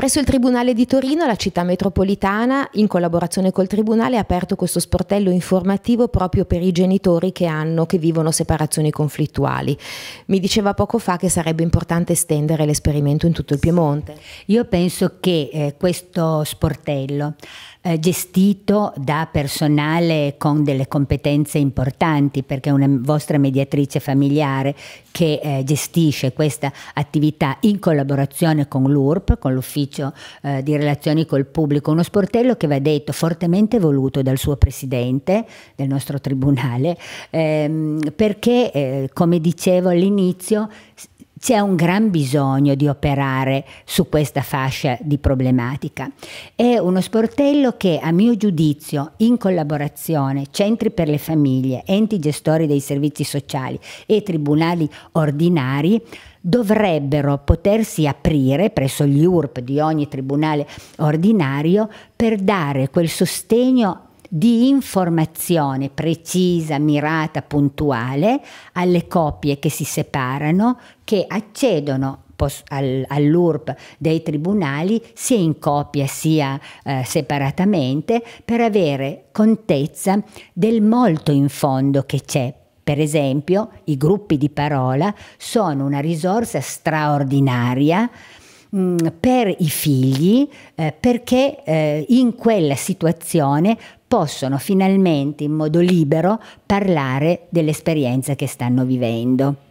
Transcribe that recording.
Presso il Tribunale di Torino, la città metropolitana, in collaborazione col Tribunale, ha aperto questo sportello informativo proprio per i genitori che hanno, che vivono separazioni conflittuali. Mi diceva poco fa che sarebbe importante estendere l'esperimento in tutto il Piemonte. Io penso che eh, questo sportello eh, gestito da personale con delle competenze importanti, perché è una vostra mediatrice familiare che eh, gestisce questa attività in collaborazione con l'URP, con l'Ufficio eh, di Relazioni col Pubblico, uno sportello che va detto fortemente voluto dal suo presidente, del nostro tribunale, ehm, perché, eh, come dicevo all'inizio, c'è un gran bisogno di operare su questa fascia di problematica. È uno sportello che, a mio giudizio, in collaborazione, centri per le famiglie, enti gestori dei servizi sociali e tribunali ordinari, dovrebbero potersi aprire presso gli URP di ogni tribunale ordinario per dare quel sostegno di informazione precisa, mirata, puntuale alle coppie che si separano, che accedono all'URP dei tribunali sia in coppia sia eh, separatamente per avere contezza del molto in fondo che c'è. Per esempio, i gruppi di parola sono una risorsa straordinaria Mm, per i figli eh, perché eh, in quella situazione possono finalmente in modo libero parlare dell'esperienza che stanno vivendo.